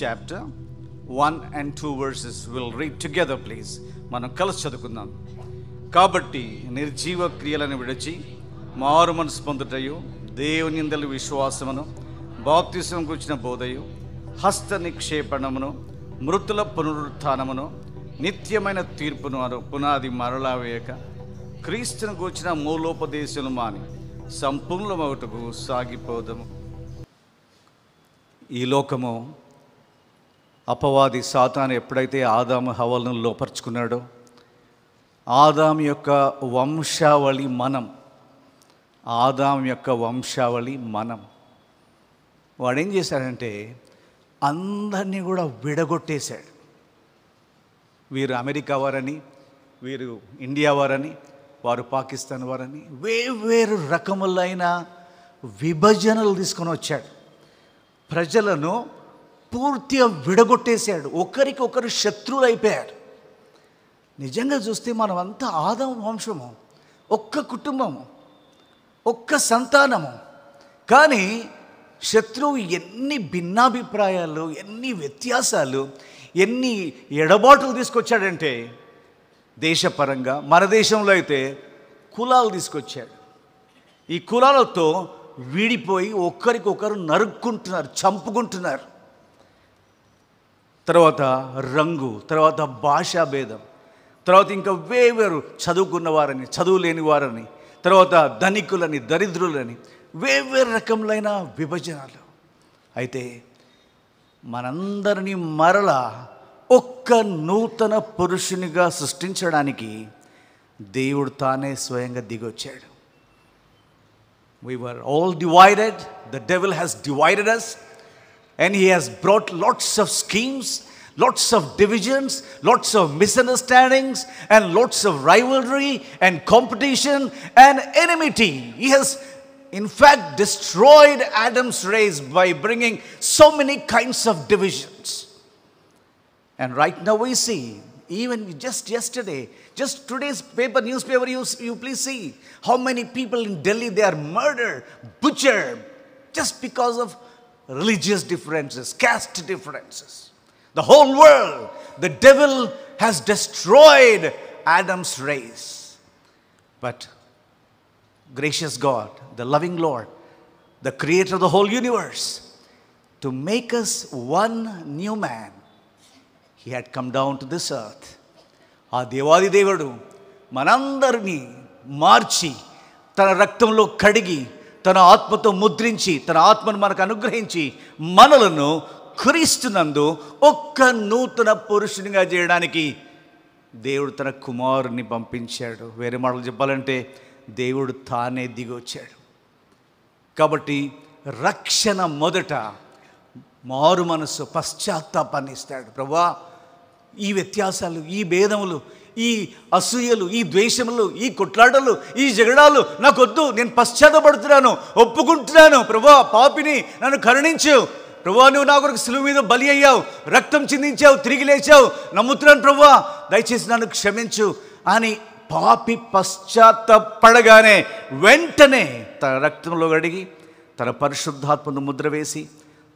Chapter one and two verses will read together please మనం కలిసి చదువుకుందాం కాబట్టి నిర్జీవ క్రియలను విడిచి మారు మనసు పొందుటయు దేవునిందల విశ్వాసమును బాప్తిసం కూర్చిన బోధయు హస్త నిక్షేపణమును మృతుల పునరుత్నమును నిత్యమైన తీర్పును అను పునాది మరలా వేయక క్రీస్తును కూర్చిన మూలోపదేశములు మాని సంపూర్ణమవుటకు సాగిపోదము ఈ లోకము అపవాది సాతాను ఎప్పుడైతే ఆదాము హవలను లోపరుచుకున్నాడో ఆదాం యొక్క వంశావళి మనం ఆదాం యొక్క వంశావళి మనం వాడేం చేశాడంటే అందరినీ కూడా విడగొట్టేశాడు వీరు అమెరికా వారని వీరు ఇండియా వారని వారు పాకిస్తాన్ వారని వేవేరు రకములైన విభజనలు తీసుకొని వచ్చాడు ప్రజలను పూర్తిగా విడగొట్టేశాడు ఒకరికొకరు శత్రువులు అయిపోయారు నిజంగా చూస్తే మనమంతా ఆదం వంశము ఒక్క కుటుంబము ఒక్క సంతానము కానీ శత్రువు ఎన్ని భిన్నాభిప్రాయాలు ఎన్ని వ్యత్యాసాలు ఎన్ని ఎడబాట్లు తీసుకొచ్చాడంటే దేశపరంగా మన దేశంలో అయితే కులాలు తీసుకొచ్చాడు ఈ కులాలతో వీడిపోయి ఒకరికొకరు నరుక్కుంటున్నారు చంపుకుంటున్నారు తర్వాత రంగు తర్వాత భాషా భేదం తర్వాత ఇంకా వేవేరు చదువుకున్న వారని చదువు లేని వారని తర్వాత ధనికులని దరిద్రులని వేవేరు రకములైన విభజనలు అయితే మనందరినీ మరల ఒక్క నూతన పురుషునిగా సృష్టించడానికి దేవుడు తానే స్వయంగా దిగొచ్చాడు we were all divided the devil has divided us and he has brought lots of schemes, lots of divisions, lots of misunderstandings, and lots of rivalry and competition and enmity. He has, in fact, destroyed Adam's race by bringing so many kinds of divisions. And right now we see, even just yesterday, just today's paper, newspaper, you, you please see how many people in Delhi they are murdered, butchered, just because of religious differences, caste differences. The whole world, the devil has destroyed Adam's race. But gracious God, the loving Lord, the creator of the whole universe, to make us one new man, he had come down to this earth. ఆ దేవాది దేవుడు మనందరినీ మార్చి తన రక్తంలో కడిగి తన ఆత్మతో ముద్రించి తన ఆత్మను మనకు అనుగ్రహించి మనలను క్రీస్తునందు ఒక్క నూతన పురుషునిగా చేయడానికి దేవుడు తన కుమారుని పంపించాడు వేరే మాటలు చెప్పాలంటే దేవుడు తానే దిగొచ్చాడు కాబట్టి రక్షణ మొదట మారు మనసు పశ్చాత్తాపాన్ని ఇస్తాడు ప్రభా ఈ వ్యత్యాసాలు ఈ భేదములు ఈ అసూయలు ఈ ద్వేషములు ఈ కొట్లాటలు ఈ జగడాలు నాకొద్దు నేను పశ్చాత్తపడుతున్నాను ఒప్పుకుంటున్నాను ప్రభా పాపిని నన్ను కరుణించు ప్రభా నువ్వు నా కొరకు సులువు మీద బలి అయ్యావు రక్తం చిందించావు తిరిగి లేచావు నమ్ముతున్నాను ప్రభా దయచేసి నన్ను క్షమించు అని పాపి పశ్చాత్తపడగానే వెంటనే తన రక్తంలో అడిగి తన పరిశుద్ధాత్మను ముద్ర వేసి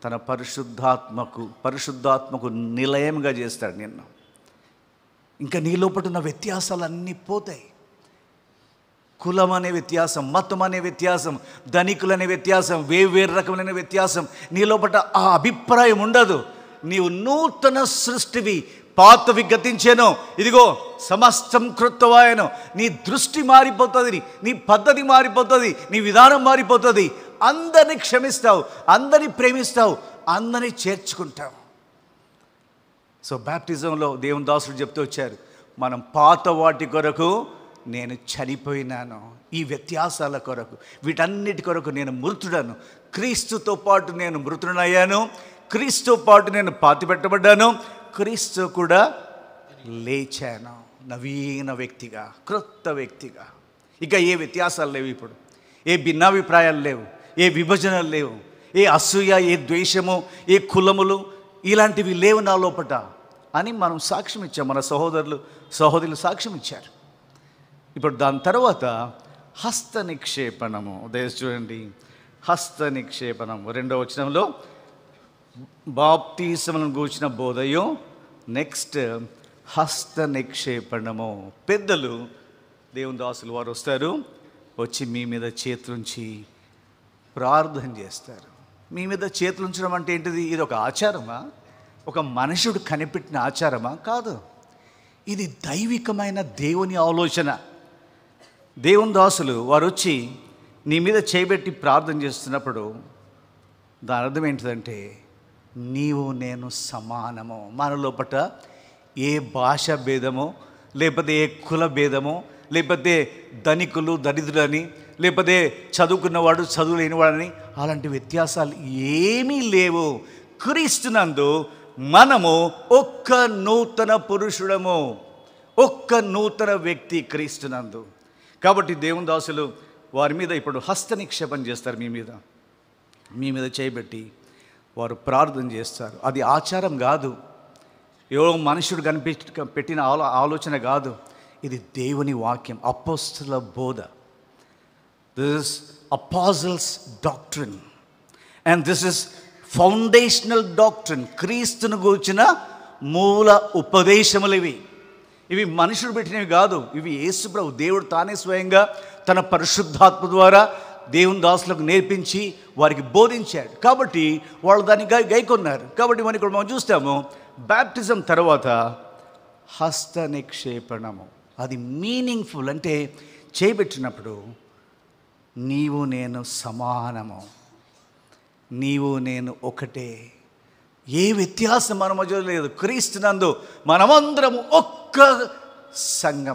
తన పరిశుద్ధాత్మకు పరిశుద్ధాత్మకు నిలయంగా చేస్తాడు నిన్ను ఇంకా నీ లోపల ఉన్న వ్యత్యాసాలన్నీ పోతాయి కులం అనే వ్యత్యాసం మతం అనే వ్యత్యాసం ధనికులనే వ్యత్యాసం వేర్వేరు రకమైన వ్యత్యాసం నీ లోపల ఆ అభిప్రాయం ఉండదు నీవు నూతన సృష్టివి పాతవి గతించాను ఇదిగో సమస్తం కృతవాయను నీ దృష్టి మారిపోతుంది నీ పద్ధతి మారిపోతుంది నీ విధానం మారిపోతుంది అందరిని క్షమిస్తావు అందరిని ప్రేమిస్తావు అందరిని చేర్చుకుంటావు సో బ్యాప్టిజంలో దేవుని దాసులు చెప్తూ వచ్చారు మనం పాత వాటి కొరకు నేను చనిపోయినాను ఈ వ్యత్యాసాల కొరకు వీటన్నిటి కొరకు నేను మృతుడను క్రీస్తుతో పాటు నేను మృతుడనయ్యాను క్రీస్తు పాటు నేను పాతి పెట్టబడ్డాను క్రీస్తు కూడా లేచాను నవీన వ్యక్తిగా క్రొత్త వ్యక్తిగా ఇక ఏ వ్యత్యాసాలు లేవు ఇప్పుడు ఏ భిన్నాభిప్రాయాలు లేవు ఏ విభజనలు లేవు ఏ అసూయ ఏ ద్వేషము ఏ కులములు ఇలాంటివి లేవు నా లోపట అని మనం సాక్ష్యం ఇచ్చాం మన సహోదరులు సహోదరులు సాక్ష్యం ఇచ్చారు ఇప్పుడు దాని తర్వాత హస్త నిక్షేపణము దయచేసి చూడండి హస్త నిక్షేపణము రెండవ వచనంలో బాప్తీసములను గూర్చిన బోధయో నెక్స్ట్ హస్త నిక్షేపణము పెద్దలు దేవుని దాసులు వారు వస్తారు వచ్చి మీ మీద చేతులుంచి ప్రార్థన చేస్తారు మీ మీద చేతులు ఉంచడం అంటే ఏంటిది ఇది ఒక ఆచారమా ఒక మనుషుడు కనిపెట్టిన ఆచారమా కాదు ఇది దైవికమైన దేవుని ఆలోచన దేవుని దాసులు వారు వచ్చి నీ మీద చేయబెట్టి ప్రార్థన చేస్తున్నప్పుడు దాని అర్థం ఏంటిదంటే నీవు నేను సమానము మన లోపల ఏ భాష భేదమో లేకపోతే ఏ కుల భేదమో లేకపోతే ధనికులు దరిద్రులని లేకపోతే చదువుకున్నవాడు చదువు లేనివాడని అలాంటి వ్యత్యాసాలు ఏమీ లేవు క్రీస్తునందు మనము ఒక్క నూతన పురుషుడము ఒక్క నూతన వ్యక్తి క్రీస్తునందు కాబట్టి దేవుని దాసులు వారి మీద ఇప్పుడు హస్తనిక్షేపం చేస్తారు మీ మీద మీ మీద చేయబెట్టి వారు ప్రార్థన చేస్తారు అది ఆచారం కాదు ఎవరో మనుషుడు కనిపెట్టి పెట్టిన ఆలోచన కాదు ఇది దేవుని వాక్యం అపస్తుల బోధ this is apostles doctrine and this is foundational doctrine క్రీస్తును గూర్చిన మూల ఉపదేశములు ఇవి ఇవి మనుషులు పెట్టినవి కాదు ఇవి యేసుప్రభు దేవుడు తానే స్వయంగా తన పరిశుద్ధాత్మ ద్వారా దేవుని దాసులకు నేర్పించి వారికి బోధించాడు కాబట్టి వాళ్ళు దాన్ని గై గైకొన్నారు కాబట్టి మనం ఇక్కడ మనం చూస్తాము బ్యాప్టిజం తర్వాత హస్త నిక్షేపణము అది మీనింగ్ఫుల్ అంటే చేపెట్టినప్పుడు నీవు నేను సమానము నీవు నేను ఒకటే ఏ వ్యత్యాసం మన మధ్యలో లేదు క్రీస్తునందు మనమందరము ఒక్క okka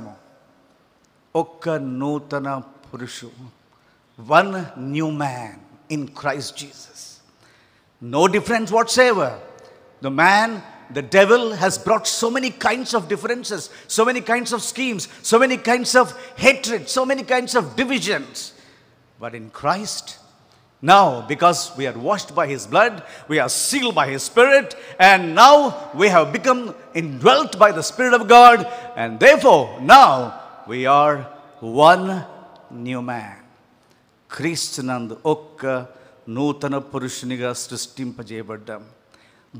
ఒక్క నూతన పురుషు one new man in Christ Jesus no difference whatsoever the man the devil has brought so many kinds of differences, so many kinds of schemes, so many kinds of hatred, so many kinds of divisions. But in Christ, now, because we are washed by His blood, we are sealed by His Spirit, and now we have become indwelt by the Spirit of God, and therefore now we are one new man. క్రీస్తునందు ఒక్క నూతన పురుషునిగా సృష్టింపజేయబడ్డాం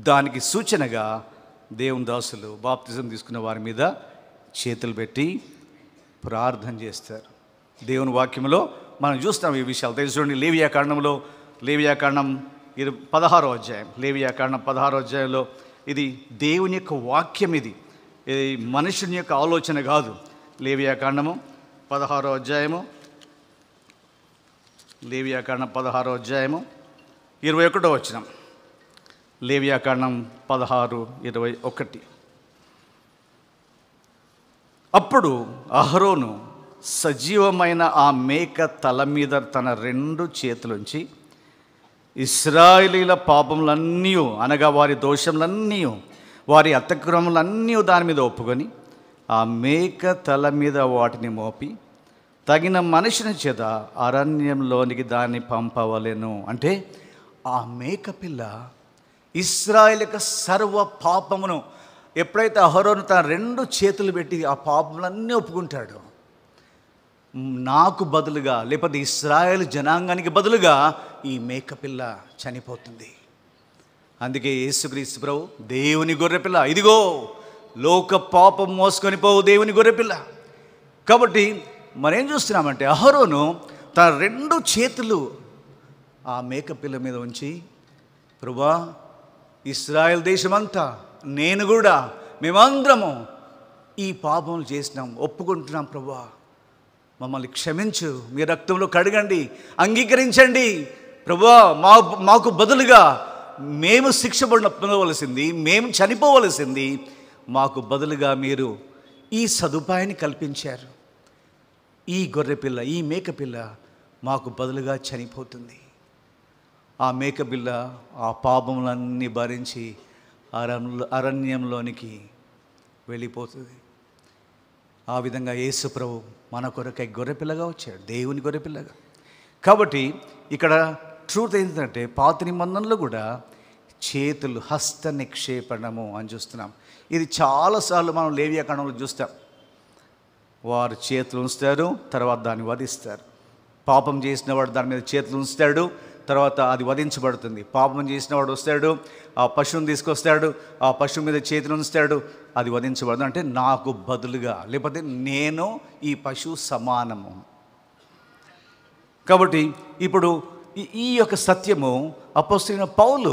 దానికి సూచనగా దేవుని దాసులు బాప్తిజం తీసుకున్న వారి మీద చేతులు పెట్టి ప్రార్థన చేస్తారు దేవుని వాక్యంలో మనం చూస్తాం ఈ విషయాలు తెలుసుకోండి లేవియా కారణంలో లేవియా కారణం ఇది పదహారో అధ్యాయం లేవియా కారణం పదహారో అధ్యాయంలో ఇది దేవుని యొక్క వాక్యం ఇది ఇది మనుషుని యొక్క ఆలోచన కాదు లేవియా కాండము పదహారో అధ్యాయము లేవియా కాండం పదహారో అధ్యాయము ఇరవై ఒకటో వచ్చినాం లేవ్యాకాండం పదహారు ఇరవై ఒకటి అప్పుడు అహరోను సజీవమైన ఆ మేక తల మీద తన రెండు చేతులుంచి ఇస్రాయిలీల పాపములన్నీ అనగా వారి దోషములన్నీ వారి అతిక్రములన్నీ దాని మీద ఒప్పుకొని ఆ మేక తల మీద వాటిని మోపి తగిన మనిషిని చేత అరణ్యంలోనికి దాన్ని పంపవలేను అంటే ఆ మేక పిల్ల ఇస్రాయల్ యొక్క సర్వ పాపమును ఎప్పుడైతే అహరోను తన రెండు చేతులు పెట్టి ఆ పాపములన్నీ ఒప్పుకుంటాడో నాకు బదులుగా లేకపోతే ఇస్రాయల్ జనాంగానికి బదులుగా ఈ మేకపిల్ల చనిపోతుంది అందుకే యేసుక్రీస్తు ప్రభు దేవుని గొర్రెపిల్ల ఇదిగో లోక పాపం మోసుకొని పోవు దేవుని గొర్రెపిల్ల కాబట్టి మరేం చూస్తున్నామంటే అహరోను తన రెండు చేతులు ఆ మేకపిల్ల మీద ఉంచి ప్రభా ఇస్రాయల్ దేశమంతా నేను కూడా మేమందరము ఈ పాపం చేసినాం ఒప్పుకుంటున్నాం ప్రభా మమ్మల్ని క్షమించు మీ రక్తంలో కడగండి అంగీకరించండి ప్రభువా మా మాకు బదులుగా మేము శిక్ష పొందవలసింది మేము చనిపోవలసింది మాకు బదులుగా మీరు ఈ సదుపాయాన్ని కల్పించారు ఈ గొర్రెపిల్ల ఈ మేకపిల్ల మాకు బదులుగా చనిపోతుంది ఆ మేకపిల్ల ఆ పాపములన్నీ భరించి అరణ్యంలోనికి వెళ్ళిపోతుంది ఆ విధంగా యేసు ప్రభు మన కొరకై గొర్రెపిల్లగా వచ్చాడు దేవుని గొర్రెపిల్లగా కాబట్టి ఇక్కడ ట్రూత్ ఏంటంటే పాత నిబంధనలు కూడా చేతులు హస్త నిక్షేపణము అని చూస్తున్నాం ఇది చాలాసార్లు మనం లేవ్యాకాండంలో చూస్తాం వారు చేతులు ఉంచుతారు తర్వాత దాన్ని వధిస్తారు పాపం చేసిన వాడు దాని మీద చేతులు ఉంచుతాడు తర్వాత అది వధించబడుతుంది పాపం చేసిన వాడు వస్తాడు ఆ పశువుని తీసుకొస్తాడు ఆ పశువు మీద చేతిని ఉంచుతాడు అది వధించబడదు అంటే నాకు బదులుగా లేకపోతే నేను ఈ పశువు సమానము కాబట్టి ఇప్పుడు ఈ యొక్క సత్యము అపస్తున్న పౌలు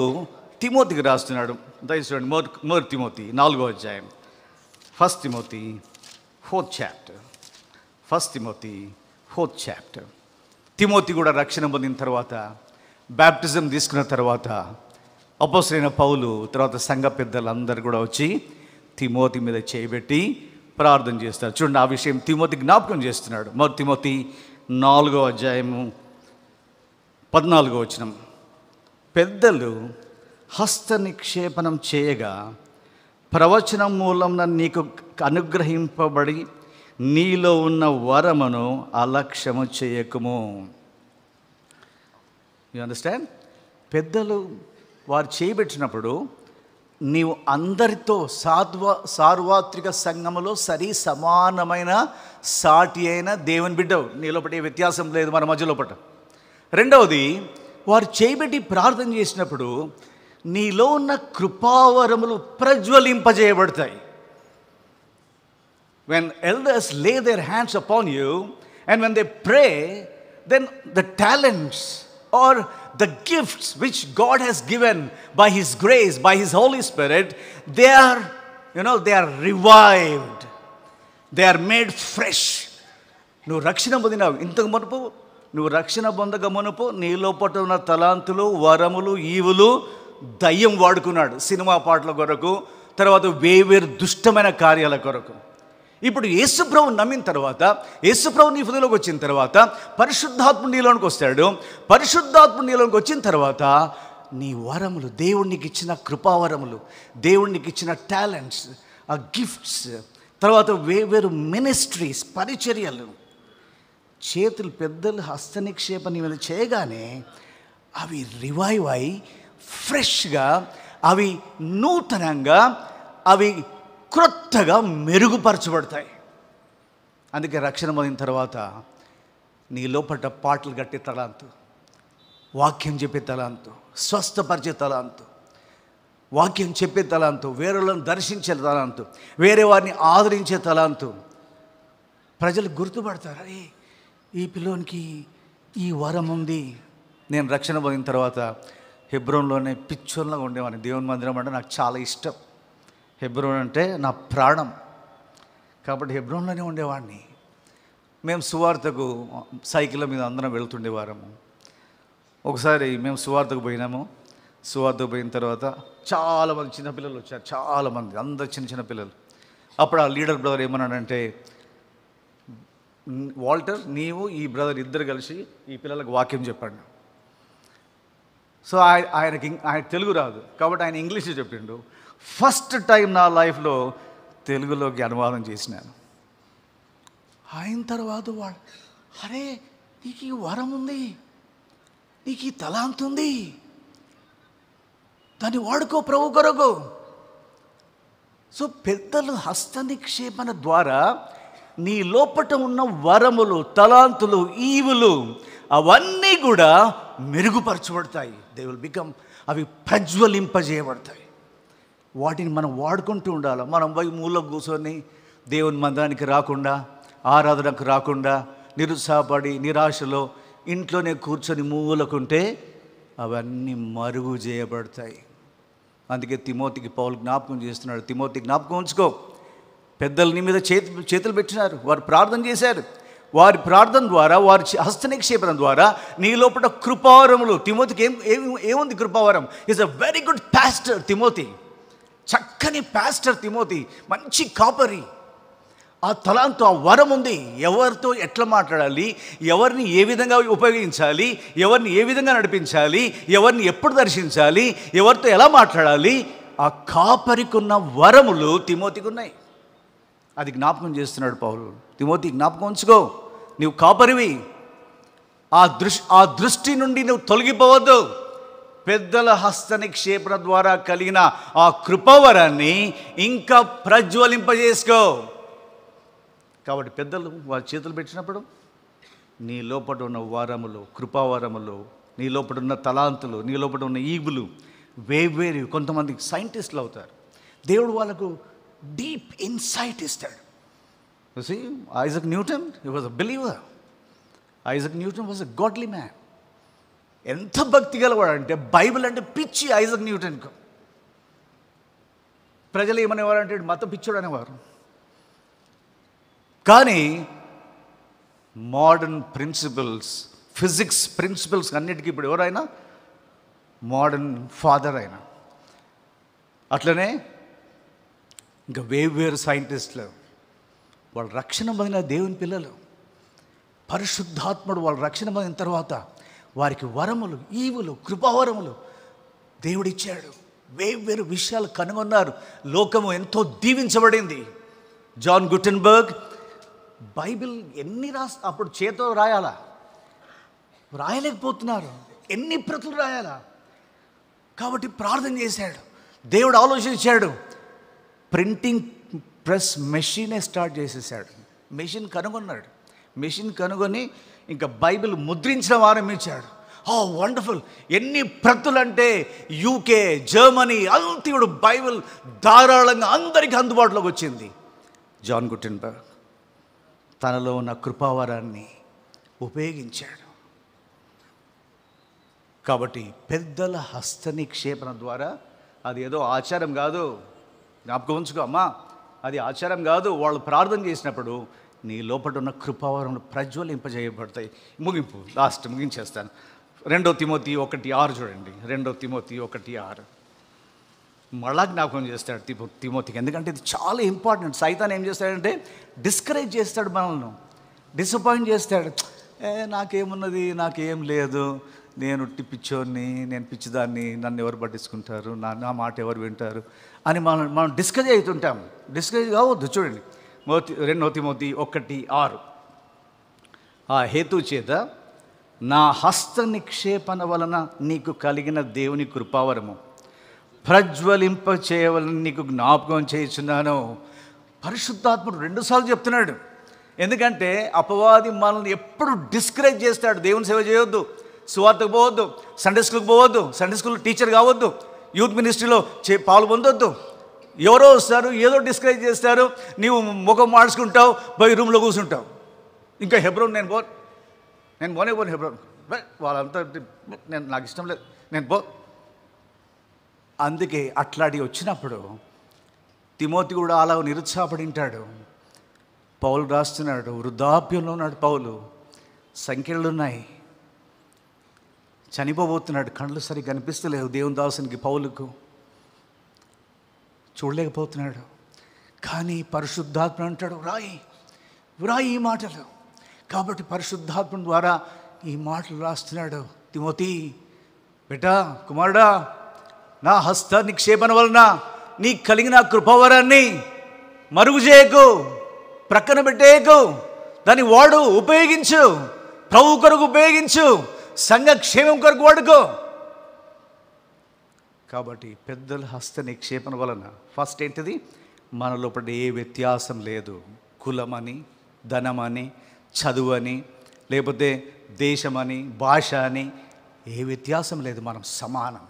తిమోతికి రాస్తున్నాడు దయచేసి మోర్ మోర్ తిమోతి నాలుగో అధ్యాయం first Timothy fourth chapter first Timothy fourth chapter Timothy కూడా రక్షణ పొందిన తర్వాత బ్యాప్టిజం తీసుకున్న తర్వాత అపోసరైన పౌలు తర్వాత సంఘ పెద్దలందరూ కూడా వచ్చి తిమోతి మీద చేయబెట్టి ప్రార్థన చేస్తారు చూడండి ఆ విషయం తిమోతి జ్ఞాపకం చేస్తున్నాడు మరి తిమోతి నాలుగో అధ్యాయము పద్నాలుగో వచనం పెద్దలు హస్త నిక్షేపణం చేయగా ప్రవచనం మూలం నీకు అనుగ్రహింపబడి నీలో ఉన్న వరమును అలక్ష్యము చేయకము యూ అండర్స్టాండ్ పెద్దలు వారు చేయబెట్టినప్పుడు నీవు అందరితో సాధ్వ సార్వత్రిక సంఘములో సరి సమానమైన సాటి అయిన దేవుని బిడ్డవు నీలోపటి వ్యత్యాసం లేదు మన మధ్య లోపల రెండవది వారు చేయబెట్టి ప్రార్థన చేసినప్పుడు నీలో ఉన్న కృపావరములు ప్రజ్వలింపజేయబడతాయి when elders lay their hands upon you and when they pray then the talents or the gifts which God has given by His grace, by His Holy Spirit, they are, you know, they are revived. They are made fresh. నువ్వు రక్షణ పొందినావు ఇంతకు మునుపు నువ్వు రక్షణ పొందక మునుపు నీలో పట్టు ఉన్న తలాంతులు వరములు ఈవులు దయ్యం వాడుకున్నాడు సినిమా పాటల కొరకు తర్వాత వేవేరు దుష్టమైన కార్యాల కొరకు ఇప్పుడు యేసుప్రభు నమ్మిన తర్వాత యేసుప్రభు నీ హృదయలోకి వచ్చిన తర్వాత పరిశుద్ధాత్మ నీలోనికి వస్తాడు పరిశుద్ధాత్మ నీలోనికి వచ్చిన తర్వాత నీ వరములు దేవుడికి ఇచ్చిన కృపావరములు దేవుడికి ఇచ్చిన టాలెంట్స్ ఆ గిఫ్ట్స్ తర్వాత వేవేరు మినిస్ట్రీస్ పరిచర్యలు చేతులు పెద్దలు హస్తనిక్షేపణ మీద చేయగానే అవి రివైవ్ అయి ఫ్రెష్గా అవి నూతనంగా అవి క్రొత్తగా మెరుగుపరచబడతాయి అందుకే రక్షణ పొందిన తర్వాత నీ లోపల పాటలు కట్టే తలాంతు వాక్యం చెప్పే తలాంతు స్వస్థపరిచే తలాంతు వాక్యం చెప్పే తలాంతు వేరేలను దర్శించే తలాంతు వేరే వారిని ఆదరించే తలాంతు ప్రజలు గుర్తుపడతారు అరే ఈ పిల్లోనికి ఈ వరం ఉంది నేను రక్షణ పొందిన తర్వాత హిబ్రోన్లోనే పిచ్చోన్లో ఉండేవాడిని దేవుని మందిరం అంటే నాకు చాలా ఇష్టం హెబ్రోన్ అంటే నా ప్రాణం కాబట్టి హెబ్రోన్లోనే ఉండేవాడిని మేము సువార్తకు సైకిల్ మీద అందరం వెళ్తుండేవారము ఒకసారి మేము సువార్తకు పోయినాము సువార్తకు పోయిన తర్వాత చాలామంది చిన్నపిల్లలు వచ్చారు చాలామంది అందరు చిన్న చిన్న పిల్లలు అప్పుడు ఆ లీడర్ బ్రదర్ ఏమన్నాడంటే వాల్టర్ నీవు ఈ బ్రదర్ ఇద్దరు కలిసి ఈ పిల్లలకు వాక్యం చెప్పండి సో ఆయనకి ఆయన తెలుగు రాదు కాబట్టి ఆయన ఇంగ్లీష్ చెప్పిండు ఫస్ట్ టైం నా లైఫ్లో తెలుగులోకి అనువాదం చేసినాను ఆయన తర్వాత వాడు అరే నీకు ఈ వరం ఉంది నీకు ఈ తలాంత్ ఉంది దాన్ని వాడుకో ప్రభు కొరకు సో పెద్దలు హస్త నిక్షేపణ ద్వారా నీ లోపట ఉన్న వరములు తలాంతులు ఈవులు అవన్నీ కూడా మెరుగుపరచబడతాయి దే విల్ బికమ్ అవి ప్రజ్వలింపజేయబడతాయి వాటిని మనం వాడుకుంటూ ఉండాలి మనం పోయి మూల కూర్చొని దేవుని మందానికి రాకుండా ఆరాధనకు రాకుండా నిరుత్సాహపడి నిరాశలో ఇంట్లోనే కూర్చొని మూలకుంటే అవన్నీ మరుగు చేయబడతాయి అందుకే తిమోతికి పౌలు జ్ఞాపకం చేస్తున్నాడు తిమోతి జ్ఞాపకం ఉంచుకో పెద్దల నీ మీద చేతి చేతులు పెట్టినారు వారు ప్రార్థన చేశారు వారి ప్రార్థన ద్వారా వారి హస్తనిక్షేపణ ద్వారా నీ లోపల కృపావరములు తిమోతికి ఏం ఏముంది కృపావరం is a very good pastor Timothy చక్కని ప్యాస్టర్ తిమోతి మంచి కాపరి ఆ తలాంతో ఆ వరం ఉంది ఎవరితో ఎట్లా మాట్లాడాలి ఎవరిని ఏ విధంగా ఉపయోగించాలి ఎవరిని ఏ విధంగా నడిపించాలి ఎవరిని ఎప్పుడు దర్శించాలి ఎవరితో ఎలా మాట్లాడాలి ఆ కాపరికున్న వరములు తిమోతికి ఉన్నాయి అది జ్ఞాపకం చేస్తున్నాడు పౌరులు తిమోతి జ్ఞాపకం ఉంచుకో నీవు కాపరివి ఆ దృష్టి ఆ దృష్టి నుండి నువ్వు తొలగిపోవద్దు పెద్దల హస్తనిక్షేపణ ద్వారా కలిగిన ఆ కృపవరాన్ని ఇంకా ప్రజ్వలింపజేసుకో కాబట్టి పెద్దలు వారి చేతులు పెట్టినప్పుడు నీ లోపల ఉన్న వారములు కృపావరములు నీ లోపల ఉన్న తలాంతులు నీ లోపల ఉన్న ఈగులు వేవేరు కొంతమంది సైంటిస్టులు అవుతారు దేవుడు వాళ్ళకు డీప్ ఇన్సైట్ ఇస్తాడు Isaac Newton he was a believer Isaac Newton was a godly man ఎంత భక్తి గలవాడంటే బైబిల్ అంటే పిచ్చి ఐజక్ న్యూటన్కు ప్రజలు ఏమనేవారు అంటే మత పిచ్చుడు అనేవారు కానీ మోడర్న్ ప్రిన్సిపల్స్ ఫిజిక్స్ ప్రిన్సిపల్స్ అన్నిటికీ ఇప్పుడు ఎవరైనా మోడర్న్ ఫాదర్ అయినా అట్లనే ఇంకా వేరు సైంటిస్టులు వాళ్ళు రక్షణ పొందిన దేవుని పిల్లలు పరిశుద్ధాత్ముడు వాళ్ళు రక్షణ పొందిన తర్వాత వారికి వరములు ఈవులు కృపావరములు దేవుడిచ్చాడు వేర్వేరు విషయాలు కనుగొన్నారు లోకము ఎంతో దీవించబడింది జాన్ గుటెన్బర్గ్ బైబిల్ ఎన్ని రా అప్పుడు చేతో రాయాలా రాయలేకపోతున్నారు ఎన్ని ప్రతులు రాయాలా కాబట్టి ప్రార్థన చేశాడు దేవుడు ఆలోచించాడు ప్రింటింగ్ ప్రెస్ మెషినే స్టార్ట్ చేసేసాడు మెషిన్ కనుగొన్నాడు మెషిన్ కనుగొని ఇంకా బైబిల్ ముద్రించిన ఆరంభించాడు ఆ వండర్ఫుల్ ఎన్ని ప్రతులు అంటే యూకే జర్మనీ అంతిముడు బైబిల్ ధారాళంగా అందరికీ అందుబాటులోకి వచ్చింది జాన్ గుట్టెన్బర్గ్ తనలో ఉన్న కృపావరాన్ని ఉపయోగించాడు కాబట్టి పెద్దల హస్త నిక్షేపణ ద్వారా అది ఏదో ఆచారం కాదు జ్ఞాపకం ఉంచుకో అమ్మా అది ఆచారం కాదు వాళ్ళు ప్రార్థన చేసినప్పుడు నీ లోపల ఉన్న కృపావరములు ప్రజ్వలింపజేయబడతాయి ముగింపు లాస్ట్ ముగించేస్తాను రెండో తిమోతి ఒకటి ఆరు చూడండి రెండో తిమోతి ఒకటి ఆరు మళ్ళా జ్ఞాపకం చేస్తాడు తిమో తిమోతికి ఎందుకంటే ఇది చాలా ఇంపార్టెంట్ సైతాన్ ఏం చేస్తాడంటే డిస్కరేజ్ చేస్తాడు మనల్ని డిసప్పాయింట్ చేస్తాడు ఏ నాకేమున్నది నాకేం లేదు నేను పిచ్చోని నేను పిచ్చిదాన్ని నన్ను ఎవరు పట్టించుకుంటారు నా నా మాట ఎవరు వింటారు అని మనం మనం డిస్కరేజ్ అవుతుంటాం డిస్కరేజ్ కావద్దు చూడండి మోతి రెండో తిమోతి ఒకటి ఆరు ఆ హేతు చేత నా హస్త నిక్షేపణ వలన నీకు కలిగిన దేవుని కృపావరము ప్రజ్వలింప చేయవలని నీకు జ్ఞాపకం చేస్తున్నాను పరిశుద్ధాత్ముడు రెండుసార్లు చెప్తున్నాడు ఎందుకంటే అపవాది మనల్ని ఎప్పుడు డిస్కరేజ్ చేస్తాడు దేవుని సేవ చేయొద్దు సువార్తకు పోవద్దు సండే స్కూల్కి పోవద్దు సండే స్కూల్ టీచర్ కావద్దు యూత్ మినిస్ట్రీలో చే పాలు పొందొద్దు ఎవరో వస్తారు ఏదో డిస్క్రైజ్ చేస్తారు నీవు ముఖం మార్చుకుంటావు బయ రూమ్లో కూర్చుంటావు ఇంకా హెబ్రోన్ నేను పో నేను పోనే పోను హెబ్రోన్ వాళ్ళంతా నేను నాకు ఇష్టం లేదు నేను పో అందుకే అట్లాంటివి వచ్చినప్పుడు తిమోతి కూడా అలా నిరుత్సాహపడింటాడు పౌలు రాస్తున్నాడు వృద్ధాప్యంలో ఉన్నాడు పౌలు సంఖ్యలు ఉన్నాయి చనిపోబోతున్నాడు కళ్ళు సరిగ్గా కనిపిస్తలేవు దేవుని దాసునికి పౌలకు చూడలేకపోతున్నాడు కానీ పరిశుద్ధాత్మ అంటాడు రాయి రాయి ఈ మాటలు కాబట్టి పరిశుద్ధాత్మ ద్వారా ఈ మాటలు రాస్తున్నాడు తిమోతి బిడ్డా కుమారుడా నా హస్త నిక్షేపణ వలన నీకు కలిగిన కృపవరాన్ని మరుగు చేయకు ప్రక్కన పెట్టేయకు దాన్ని వాడు ఉపయోగించు ప్రభు కొరకు ఉపయోగించు సంఘ క్షేమం కొరకు వాడుకో కాబట్టి పెద్దల హస్త నిక్షేపణ వలన ఫస్ట్ ఏంటిది మన లోపల ఏ వ్యత్యాసం లేదు కులమని ధనమని చదువు అని లేకపోతే దేశమని భాష అని ఏ వ్యత్యాసం లేదు మనం సమానం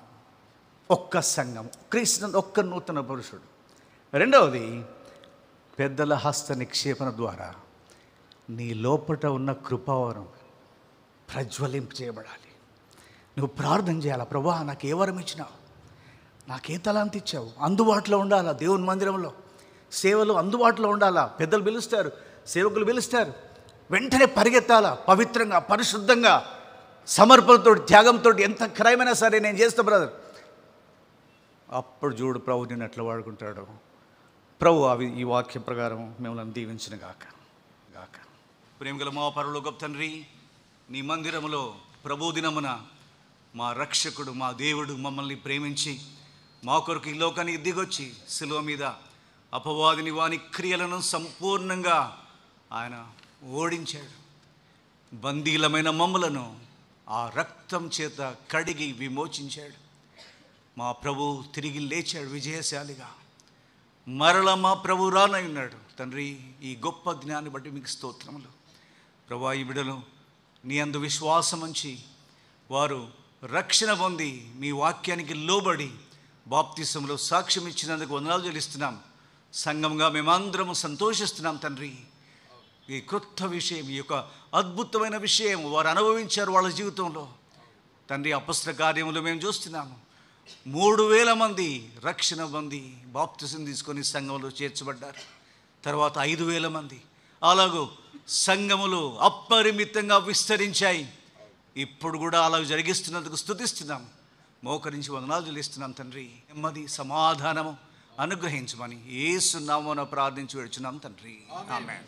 ఒక్క సంఘం క్రీస్తు ఒక్క నూతన పురుషుడు రెండవది పెద్దల హస్త నిక్షేపణ ద్వారా నీ లోపట ఉన్న కృపావరం ప్రజ్వలింపు చేయబడాలి నువ్వు ప్రార్థన చేయాలా ప్రభా నాకు ఏ వరం ఇచ్చినావు నాకే తలాంతి ఇచ్చావు అందుబాటులో ఉండాలా దేవుని మందిరంలో సేవలు అందుబాటులో ఉండాలా పెద్దలు పిలుస్తారు సేవకులు పిలుస్తారు వెంటనే పరిగెత్తాలా పవిత్రంగా పరిశుద్ధంగా సమర్పణతో త్యాగంతో ఎంత క్రయమైనా సరే నేను చేస్తా బ్రదర్ అప్పుడు చూడు ప్రభు నేను ఎట్లా వాడుకుంటాడు ప్రభు అవి ఈ వాక్య ప్రకారం మిమ్మల్ని దీవించిన గాక గాక ప్రేమగల మా గొప్ప తండ్రి నీ మందిరములో దినమున మా రక్షకుడు మా దేవుడు మమ్మల్ని ప్రేమించి మా కొరకు ఈ లోకానికి దిగొచ్చి శిలువ మీద అపవాదిని వాని క్రియలను సంపూర్ణంగా ఆయన ఓడించాడు బందీలమైన మమ్మలను ఆ రక్తం చేత కడిగి విమోచించాడు మా ప్రభు తిరిగి లేచాడు విజయశాలిగా మరల మా ప్రభు రానై ఉన్నాడు తండ్రి ఈ గొప్ప జ్ఞాన్ని బట్టి మీకు స్తోత్రములు ప్రభా ఈ బిడలు నీ అందు విశ్వాసం ఉంచి వారు రక్షణ పొంది మీ వాక్యానికి లోబడి బాప్తిసంలో సాక్ష్యం ఇచ్చినందుకు వందనాలు చెల్లిస్తున్నాం సంఘంగా మేమందరము సంతోషిస్తున్నాం తండ్రి ఈ క్రొత్త విషయం ఈ యొక్క అద్భుతమైన విషయం వారు అనుభవించారు వాళ్ళ జీవితంలో తండ్రి అపస్త్ర కార్యములు మేము చూస్తున్నాము మూడు వేల మంది రక్షణ మంది బాప్తిసం తీసుకొని సంఘంలో చేర్చబడ్డారు తర్వాత ఐదు వేల మంది అలాగూ సంఘములు అపరిమితంగా విస్తరించాయి ఇప్పుడు కూడా అలా జరిగిస్తున్నందుకు స్థుతిస్తున్నాము మోకరించి వందనాలు చెల్లిస్తున్నాం తండ్రి నెమ్మది సమాధానము అనుగ్రహించమని ఏ సున్నామోనో ప్రార్థించి వెళ్తున్నాం తండ్రి ఆమె